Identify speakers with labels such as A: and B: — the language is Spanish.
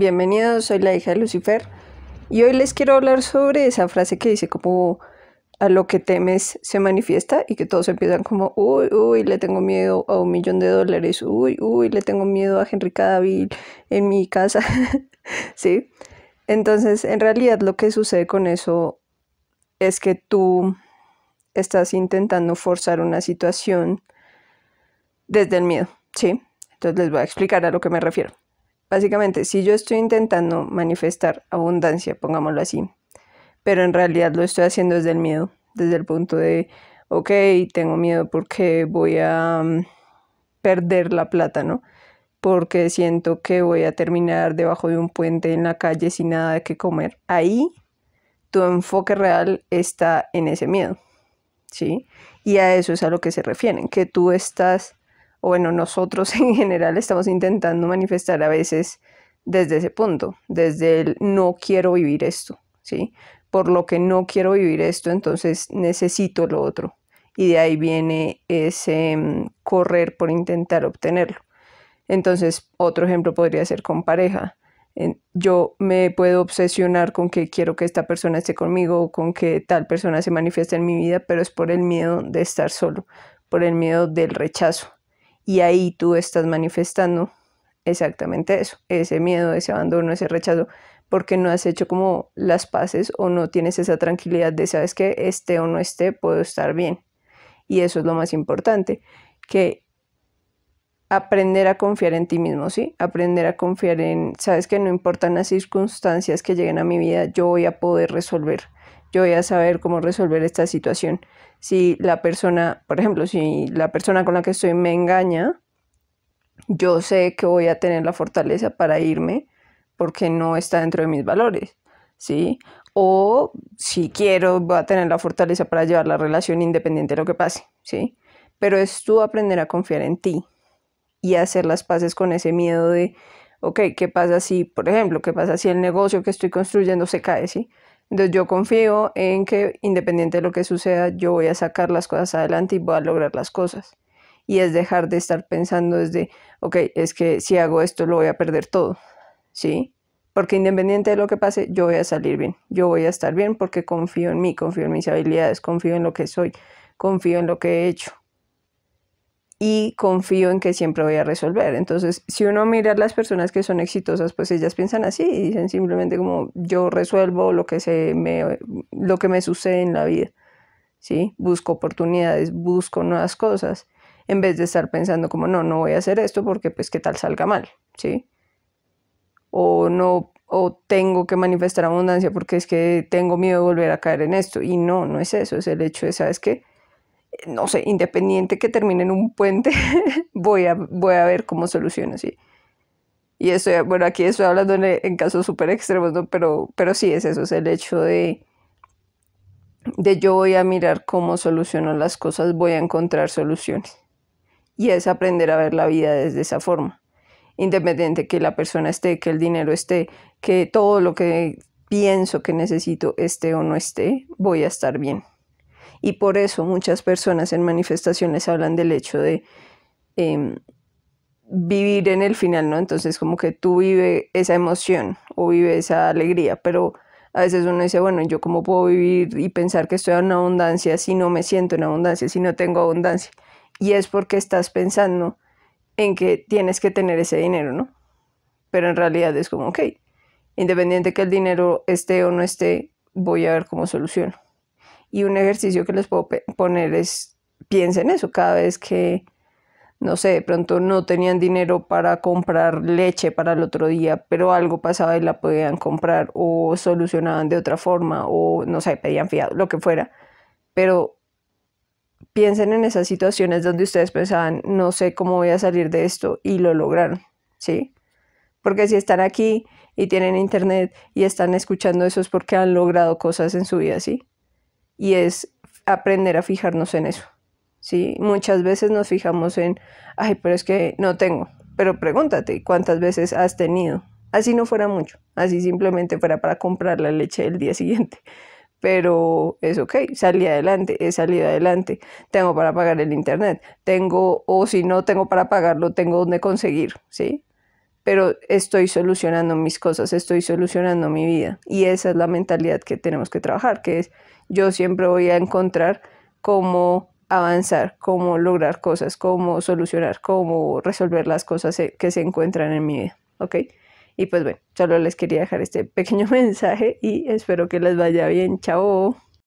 A: Bienvenidos, soy la hija de Lucifer y hoy les quiero hablar sobre esa frase que dice como a lo que temes se manifiesta y que todos empiezan como, uy, uy, le tengo miedo a un millón de dólares, uy, uy, le tengo miedo a Henry Cavill en mi casa, ¿sí? Entonces, en realidad lo que sucede con eso es que tú estás intentando forzar una situación desde el miedo, ¿sí? Entonces les voy a explicar a lo que me refiero. Básicamente, si yo estoy intentando manifestar abundancia, pongámoslo así, pero en realidad lo estoy haciendo desde el miedo, desde el punto de, ok, tengo miedo porque voy a mm, perder la plata, ¿no? Porque siento que voy a terminar debajo de un puente en la calle sin nada que comer. Ahí tu enfoque real está en ese miedo, ¿sí? Y a eso es a lo que se refieren, que tú estás o bueno, nosotros en general estamos intentando manifestar a veces desde ese punto, desde el no quiero vivir esto, ¿sí? Por lo que no quiero vivir esto, entonces necesito lo otro. Y de ahí viene ese mm, correr por intentar obtenerlo. Entonces, otro ejemplo podría ser con pareja. Yo me puedo obsesionar con que quiero que esta persona esté conmigo o con que tal persona se manifieste en mi vida, pero es por el miedo de estar solo, por el miedo del rechazo y ahí tú estás manifestando exactamente eso, ese miedo, ese abandono, ese rechazo, porque no has hecho como las paces o no tienes esa tranquilidad de sabes que esté o no esté, puedo estar bien. Y eso es lo más importante, que aprender a confiar en ti mismo, ¿sí? Aprender a confiar en, sabes que no importan las circunstancias que lleguen a mi vida, yo voy a poder resolver yo voy a saber cómo resolver esta situación. Si la persona, por ejemplo, si la persona con la que estoy me engaña, yo sé que voy a tener la fortaleza para irme porque no está dentro de mis valores, ¿sí? O si quiero, voy a tener la fortaleza para llevar la relación independiente de lo que pase, ¿sí? Pero es tú aprender a confiar en ti y hacer las paces con ese miedo de, ok, ¿qué pasa si, por ejemplo, qué pasa si el negocio que estoy construyendo se cae, ¿sí? Entonces yo confío en que independiente de lo que suceda, yo voy a sacar las cosas adelante y voy a lograr las cosas. Y es dejar de estar pensando desde, ok, es que si hago esto lo voy a perder todo, ¿sí? Porque independiente de lo que pase, yo voy a salir bien, yo voy a estar bien porque confío en mí, confío en mis habilidades, confío en lo que soy, confío en lo que he hecho y confío en que siempre voy a resolver. Entonces, si uno mira a las personas que son exitosas, pues ellas piensan así y dicen simplemente como yo resuelvo lo que, se me, lo que me sucede en la vida, ¿sí? Busco oportunidades, busco nuevas cosas, en vez de estar pensando como no, no voy a hacer esto porque pues qué tal salga mal, ¿sí? O no, o tengo que manifestar abundancia porque es que tengo miedo de volver a caer en esto. Y no, no es eso, es el hecho de, ¿sabes qué? no sé, independiente que termine en un puente, voy, a, voy a ver cómo soluciono, Y eso, bueno, aquí estoy hablando en, casos súper extremos, Pero, pero sí es eso, es el hecho de, de yo voy a mirar cómo soluciono las cosas, voy a encontrar soluciones. Y es aprender a ver la vida desde esa forma. Independiente que la persona esté, que el dinero esté, que todo lo que pienso que necesito esté o no esté, voy a estar bien. Y por eso muchas personas en manifestaciones hablan del hecho de em, vivir en el final, ¿no? Entonces como que tú vive esa emoción o vive esa alegría, pero a veces uno dice, bueno, ¿yo cómo puedo vivir y pensar que estoy en abundancia si no me siento en abundancia, si no tengo abundancia? Y es porque estás pensando en que tienes que tener ese dinero, ¿no? Pero en realidad es como, ok, independiente que el dinero esté o no esté, voy a ver cómo soluciono. Y un ejercicio que les puedo poner es, piensen eso cada vez que, no sé, de pronto no tenían dinero para comprar leche para el otro día, pero algo pasaba y la podían comprar o solucionaban de otra forma o, no sé, pedían fiado, lo que fuera. Pero piensen en esas situaciones donde ustedes pensaban, no sé cómo voy a salir de esto y lo lograron, ¿sí? Porque si están aquí y tienen internet y están escuchando eso es porque han logrado cosas en su vida, ¿sí? y es aprender a fijarnos en eso. ¿sí? Muchas veces nos fijamos en, ay, pero es que no tengo, pero pregúntate cuántas veces has tenido. Así no fuera mucho, así simplemente fuera para comprar la leche el día siguiente. Pero es ok, salí adelante, he salido adelante, tengo para pagar el internet, tengo, o si no tengo para pagarlo, tengo donde conseguir, ¿sí? pero estoy solucionando mis cosas, estoy solucionando mi vida. Y esa es la mentalidad que tenemos que trabajar, que es yo siempre voy a encontrar cómo avanzar, cómo lograr cosas, cómo solucionar, cómo resolver las cosas que se encuentran en mi vida. ¿Ok? Y pues bueno, solo les quería dejar este pequeño mensaje y espero que les vaya bien. Chao.